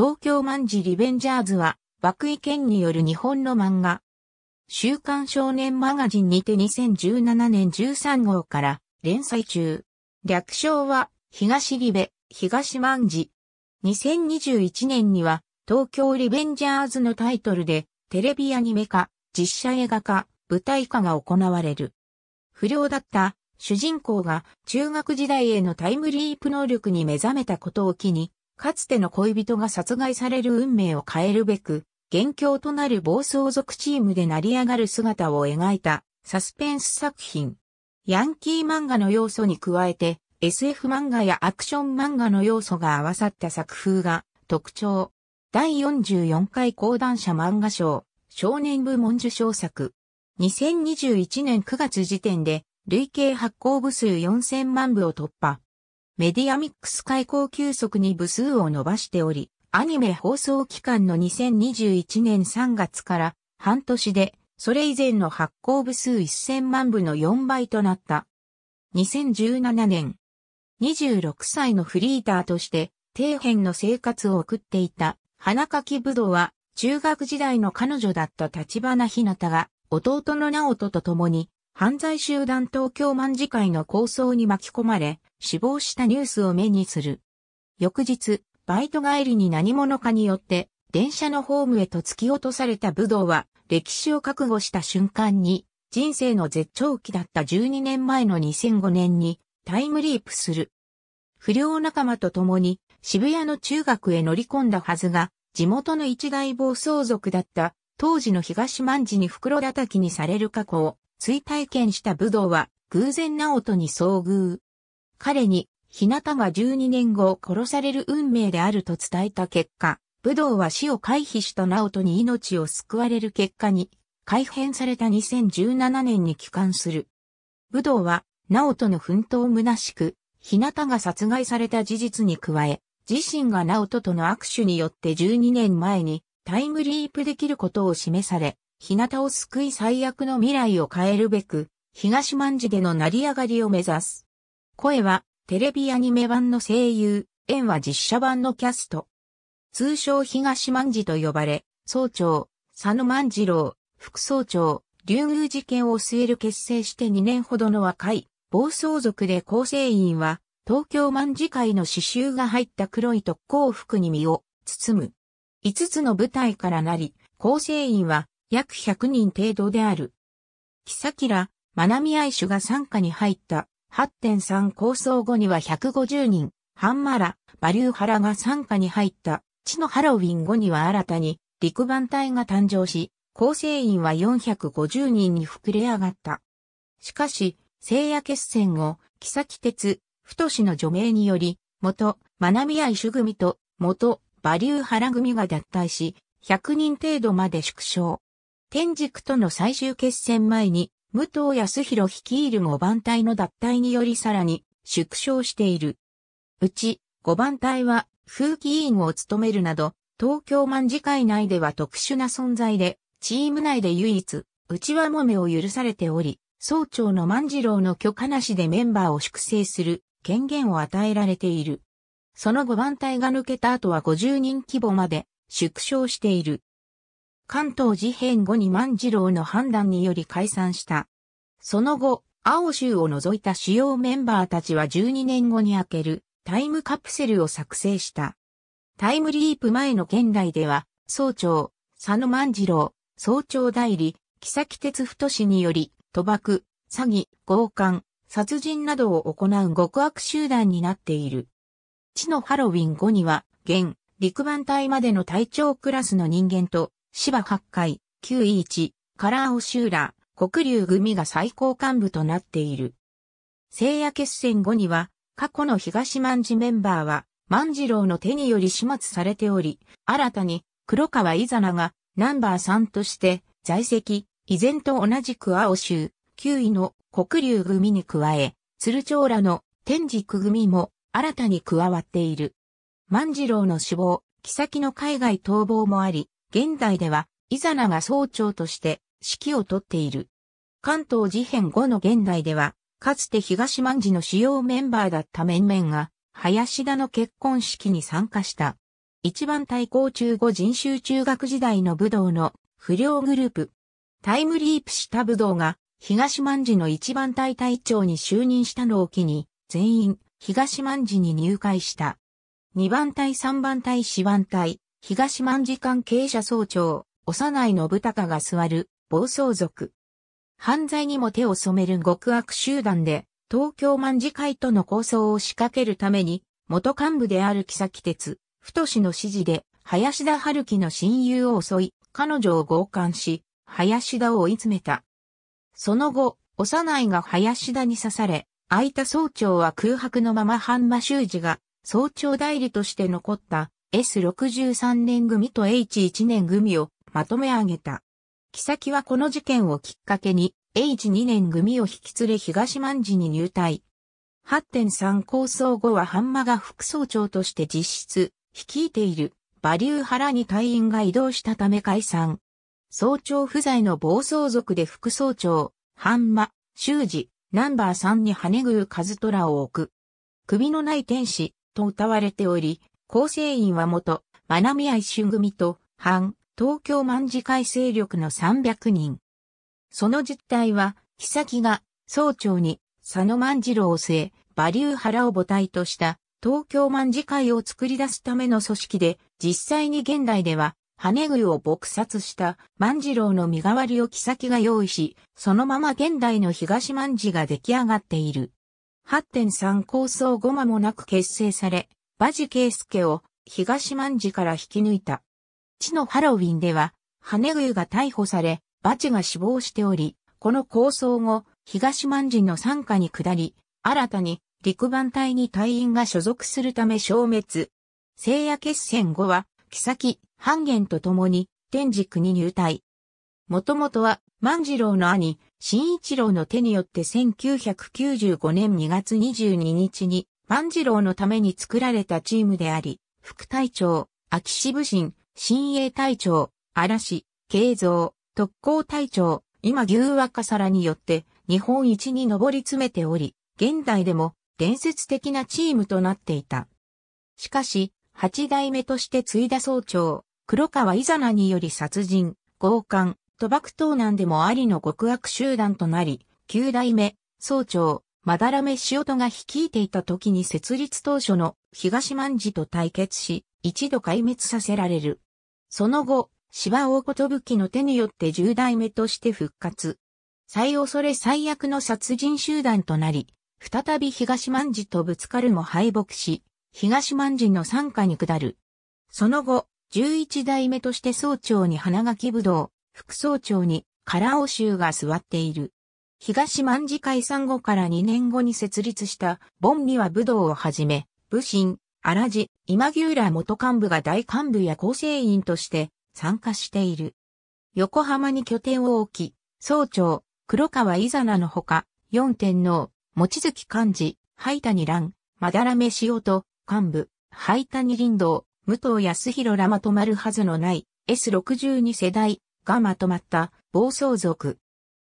東京漫字リベンジャーズは、爆井健による日本の漫画。週刊少年マガジンにて2017年13号から連載中。略称は、東リベ、東漫字。2021年には、東京リベンジャーズのタイトルで、テレビアニメ化、実写映画化、舞台化が行われる。不良だった主人公が中学時代へのタイムリープ能力に目覚めたことを機に、かつての恋人が殺害される運命を変えるべく、元凶となる暴走族チームで成り上がる姿を描いたサスペンス作品。ヤンキー漫画の要素に加えて SF 漫画やアクション漫画の要素が合わさった作風が特徴。第44回講談社漫画賞少年部門受賞作。2021年9月時点で累計発行部数4000万部を突破。メディアミックス開口急速に部数を伸ばしており、アニメ放送期間の2021年3月から半年で、それ以前の発行部数1000万部の4倍となった。2017年、26歳のフリーターとして、底辺の生活を送っていた、花垣武道は、中学時代の彼女だった立花ひなたが、弟の直人と共に、犯罪集団東京卍会の構想に巻き込まれ、死亡したニュースを目にする。翌日、バイト帰りに何者かによって電車のホームへと突き落とされた武道は歴史を覚悟した瞬間に人生の絶頂期だった12年前の2005年にタイムリープする。不良仲間と共に渋谷の中学へ乗り込んだはずが地元の一大暴走族だった当時の東万事に袋叩きにされる過去を追体験した武道は偶然直人に遭遇。彼に、日向が12年後殺される運命であると伝えた結果、武道は死を回避した直人に命を救われる結果に、改変された2017年に帰還する。武道は、直人の奮闘虚しく、日向が殺害された事実に加え、自身が直人との握手によって12年前にタイムリープできることを示され、日向を救い最悪の未来を変えるべく、東万寺での成り上がりを目指す。声はテレビアニメ版の声優、縁は実写版のキャスト。通称東万次と呼ばれ、総長、佐野万次郎、副総長、竜宮事件を据える結成して2年ほどの若い、暴走族で構成員は、東京万次会の刺繍が入った黒い特攻服に身を包む。5つの部隊からなり、構成員は約100人程度である。木ら、まな愛主が参加に入った8.3構想後には150人、ハンマラ、バリューハラが参加に入った、地のハロウィン後には新たに、陸番隊が誕生し、構成員は450人に膨れ上がった。しかし、聖夜決戦後、木崎鉄、太氏の除名により、元、学び合い主組と、元、バリューハラ組が脱退し、100人程度まで縮小。天竺との最終決戦前に、武藤康弘率いる5番隊の脱退によりさらに縮小している。うち5番隊は風紀委員を務めるなど、東京字会内では特殊な存在で、チーム内で唯一、内輪もめを許されており、総長の万次郎の許可なしでメンバーを粛清する権限を与えられている。その5番隊が抜けた後は50人規模まで縮小している。関東事変後に万次郎の判断により解散した。その後、青州を除いた主要メンバーたちは12年後に明けるタイムカプセルを作成した。タイムリープ前の現代では、総長、佐野万次郎、総長代理、木崎哲太氏により、賭博、詐欺、強姦、殺人などを行う極悪集団になっている。地のハロウィン後には、現、陸番隊までの隊長クラスの人間と、芝八海、9位1、カラーオシューラ、黒竜組が最高幹部となっている。聖夜決戦後には、過去の東万事メンバーは、万次郎の手により始末されており、新たに黒川伊ザナがナンバー3として在籍、依然と同じく青州、9位の黒竜組に加え、鶴長らの天竺組も新たに加わっている。万次郎の死亡、木先の海外逃亡もあり、現代では、イザナが総長として指揮をとっている。関東事変後の現代では、かつて東万事の主要メンバーだった面々が、林田の結婚式に参加した。一番対抗中後人衆中学時代の武道の不良グループ。タイムリープした武道が東万事の一番隊隊長に就任したのを機に全員東万事に入会した。二番隊三番隊四番隊東万次官経営者総長、幼い信孝が座る暴走族。犯罪にも手を染める極悪集団で、東京万次会との構想を仕掛けるために、元幹部である木崎哲、太氏の指示で、林田春樹の親友を襲い、彼女を強姦し、林田を追い詰めた。その後、幼いが林田に刺され、空いた総長は空白のまま半間修二が、総長代理として残った S63 年組と H1 年組をまとめ上げた。木崎はこの事件をきっかけに H2 年組を引き連れ東万寺に入隊。8.3構想後はハンマが副総長として実質、率いている、バリュー原に隊員が移動したため解散。総長不在の暴走族で副総長、ハンマ、修二、ナンバー3に羽ぐうカズトラを置く。首のない天使、と歌われており、構成員は元、学宮み瞬い組と、反、東京万次会勢力の300人。その実態は、妃が、総長に、佐野万次郎を据え、馬竜原を母体とした、東京万次会を作り出すための組織で、実際に現代では、羽具を撲殺した万次郎の身代わりを妃が用意し、そのまま現代の東万次が出来上がっている。8.3構想ごまもなく結成され、馬ジ圭介を東万事から引き抜いた。地のハロウィンでは、羽生が逮捕され、馬ジが死亡しており、この構想後、東万事の参加に下り、新たに陸番隊に隊員が所属するため消滅。聖夜決戦後は、木崎、半元と共に、天竺に入隊。もともとは、万次郎の兄、新一郎の手によって1995年2月22日に、万次郎のために作られたチームであり、副隊長、秋渋新、新鋭隊長、嵐、慶三、特攻隊長、今牛若皿によって日本一に上り詰めており、現代でも伝説的なチームとなっていた。しかし、八代目として継いだ総長、黒川伊ザナにより殺人、強姦、賭博盗難でもありの極悪集団となり、九代目、総長、マダラメしおが率いていた時に設立当初の東万治と対決し、一度壊滅させられる。その後、芝大器の手によって十代目として復活。最恐れ最悪の殺人集団となり、再び東万治とぶつかるも敗北し、東万治の参加に下る。その後、11代目として総長に花垣武道、副総長に唐尾衆が座っている。東万次会散後から2年後に設立したン美は武道をはじめ、武神、荒地、今牛ら元幹部が大幹部や構成員として参加している。横浜に拠点を置き、総長、黒川伊佐名のほか、四天皇、望月幹事、灰谷蘭、まだらめしおと、幹部、灰谷林道、武藤康弘らまとまるはずのない、S62 世代がまとまった暴走族、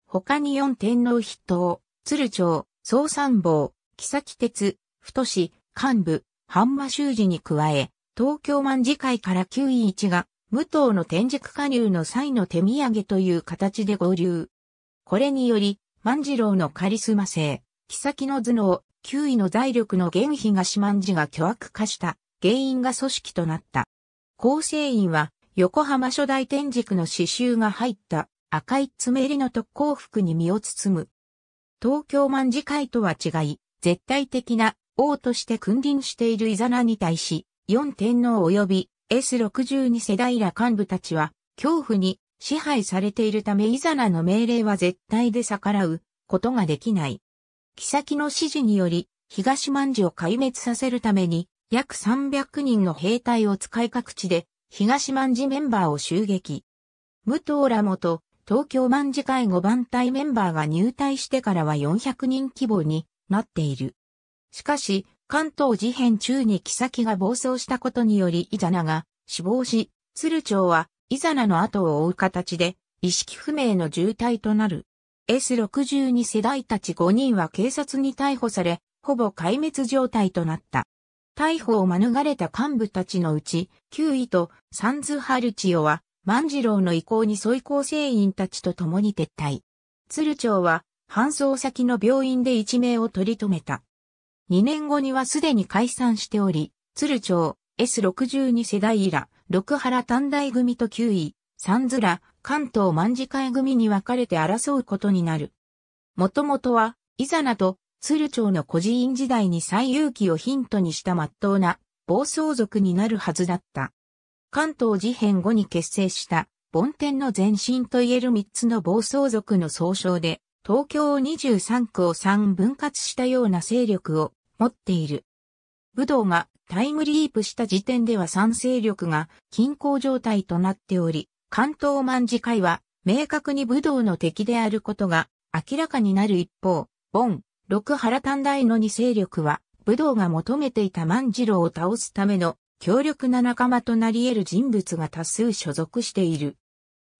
他に四天皇筆頭、鶴町、総参謀、木崎鉄、太志、幹部、半馬修二に加え、東京万次会から9位1が、武藤の天竺加入の際の手土産という形で合流。これにより、万次郎のカリスマ性、木崎の頭脳、九位の財力の現東万次が巨悪化した原因が組織となった。構成員は横浜初代天竺の刺繍が入った赤い爪入りの特攻服に身を包む。東京卍会とは違い、絶対的な王として君臨しているイザナに対し、四天皇及び S62 世代ら幹部たちは、恐怖に支配されているためイザナの命令は絶対で逆らうことができない。妃の指示により、東万事を壊滅させるために、約300人の兵隊を使い各地で、東万事メンバーを襲撃。武藤らもと、東京万事会5番隊メンバーが入隊してからは400人規模になっている。しかし、関東事変中に木が暴走したことによりイザナが死亡し、鶴町はイザナの後を追う形で意識不明の重体となる。S62 世代たち5人は警察に逮捕され、ほぼ壊滅状態となった。逮捕を免れた幹部たちのうち、9位とサンズ・ハルチオは万次郎の意向に沿い構成員たちと共に撤退。鶴町は搬送先の病院で一命を取り留めた。2年後にはすでに解散しており、鶴町、S62 世代以来、六原短大組と9位、三ズラ、関東万次会組に分かれて争うことになる。もともとは、イザナと鶴町の孤児院時代に最勇気をヒントにした真っ当な暴走族になるはずだった。関東事変後に結成した、梵天の前身といえる三つの暴走族の総称で、東京を23区を3分割したような勢力を持っている。武道がタイムリープした時点では3勢力が均衡状態となっており、関東次会は明確に武道の敵であることが明らかになる一方、梵、六原短大の2勢力は武道が求めていた万次郎を倒すための強力な仲間となり得る人物が多数所属している。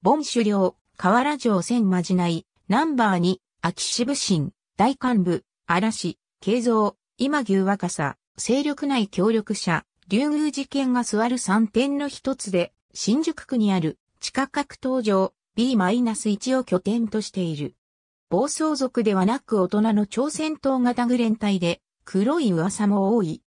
ボン首領、河原城千まじない、ナンバー2、秋渋神、大幹部、嵐、慶三、今牛若さ、勢力内協力者、竜宮事件が座る3点の一つで、新宿区にある地下格闘場 B-1 を拠点としている。暴走族ではなく大人の朝鮮闘型グレン隊で、黒い噂も多い。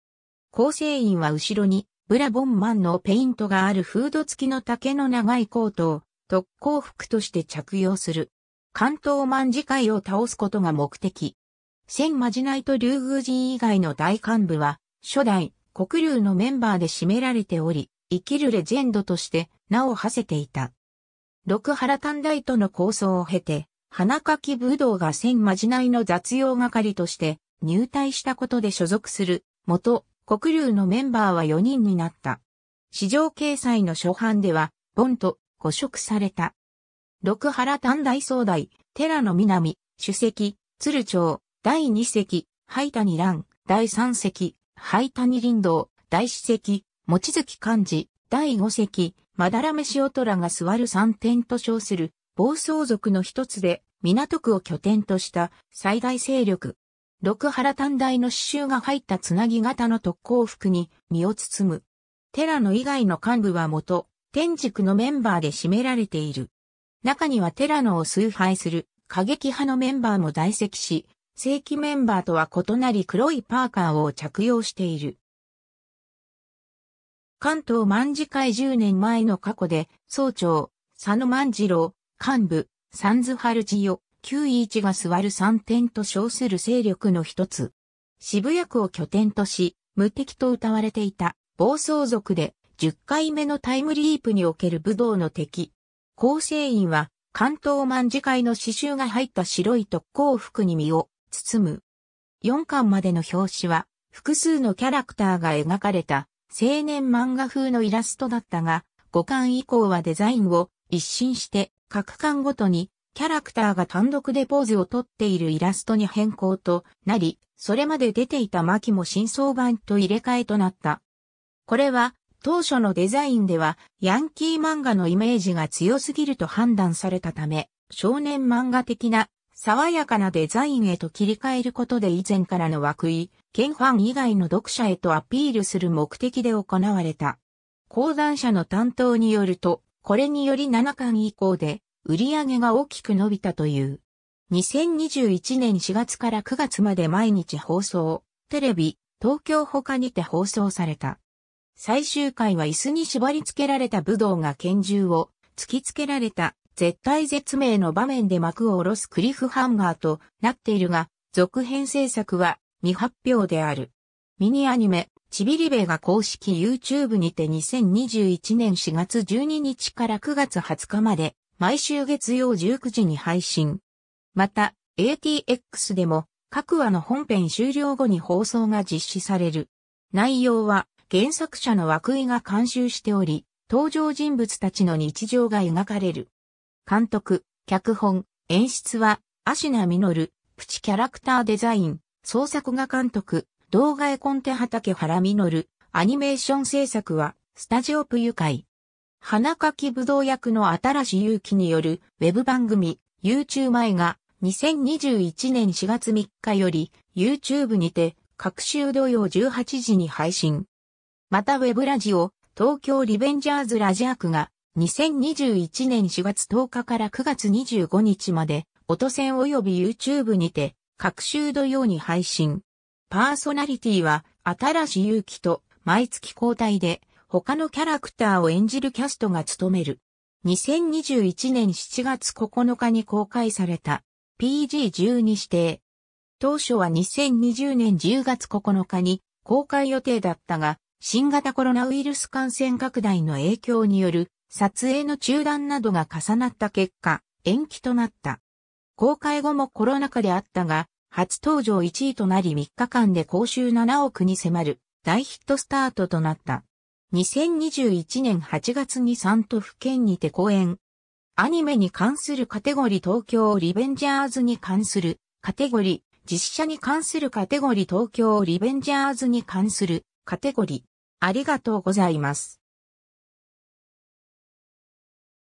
構成員は後ろにブラボンマンのペイントがあるフード付きの竹の長いコートを特攻服として着用する。関東万次会を倒すことが目的。千マジナイと竜宮人以外の大幹部は、初代国竜のメンバーで占められており、生きるレジェンドとして名を馳せていた。六原短大との構想を経て、花垣武道が千マジナイの雑用係として入隊したことで所属する元国流のメンバーは4人になった。市場掲載の初版では、ボンと誤植された。六原短大総大、寺の南、主席、鶴町、第二席、灰谷蘭、第三席、灰谷林道、第四席、望月漢字、第五席、まだらめしおとらが座る三点と称する、暴走族の一つで、港区を拠点とした最大勢力、六原短大の刺繍が入ったつなぎ型の特攻服に身を包む。寺野以外の幹部は元、天竺のメンバーで占められている。中には寺野を崇拝する過激派のメンバーも在籍し、正規メンバーとは異なり黒いパーカーを着用している。関東万事会10年前の過去で、総長、佐野万次郎、幹部、三津春千代、91が座る3点と称する勢力の一つ。渋谷区を拠点とし、無敵と謳われていた暴走族で10回目のタイムリープにおける武道の敵。構成員は関東万字会の刺繍が入った白い特攻服に身を包む。4巻までの表紙は複数のキャラクターが描かれた青年漫画風のイラストだったが、5巻以降はデザインを一新して各巻ごとにキャラクターが単独でポーズをとっているイラストに変更となり、それまで出ていたキも新装版と入れ替えとなった。これは、当初のデザインでは、ヤンキー漫画のイメージが強すぎると判断されたため、少年漫画的な爽やかなデザインへと切り替えることで以前からの枠井、県ファン以外の読者へとアピールする目的で行われた。講談社の担当によると、これにより7巻以降で売り上げが大きく伸びたという。2021年4月から9月まで毎日放送、テレビ、東京他にて放送された。最終回は椅子に縛り付けられた武道が拳銃を突きつけられた絶体絶命の場面で幕を下ろすクリフハンガーとなっているが、続編制作は未発表である。ミニアニメ、ちびりべが公式 YouTube にて2021年4月12日から9月20日まで毎週月曜19時に配信。また、ATX でも、各話の本編終了後に放送が実施される。内容は、原作者の枠井が監修しており、登場人物たちの日常が描かれる。監督、脚本、演出は、アシナミノル、プチキャラクターデザイン、創作画監督、動画絵コンテ畑原実、アニメーション制作は、スタジオプユ会。花垣武道役の新しい勇気によるウェブ番組 YouTube 前が2021年4月3日より YouTube にて各週土曜18時に配信。またウェブラジオ東京リベンジャーズラジアクが2021年4月10日から9月25日まで音線及び YouTube にて各週土曜に配信。パーソナリティは新しい勇気と毎月交代で他のキャラクターを演じるキャストが務める。2021年7月9日に公開された PG12 指定。当初は2020年10月9日に公開予定だったが、新型コロナウイルス感染拡大の影響による撮影の中断などが重なった結果、延期となった。公開後もコロナ禍であったが、初登場1位となり3日間で公衆7億に迫る大ヒットスタートとなった。2021年8月に3都府県にて公演。アニメに関するカテゴリ東京リベンジャーズに関するカテゴリ、実写に関するカテゴリ東京リベンジャーズに関するカテゴリ。ありがとうございます。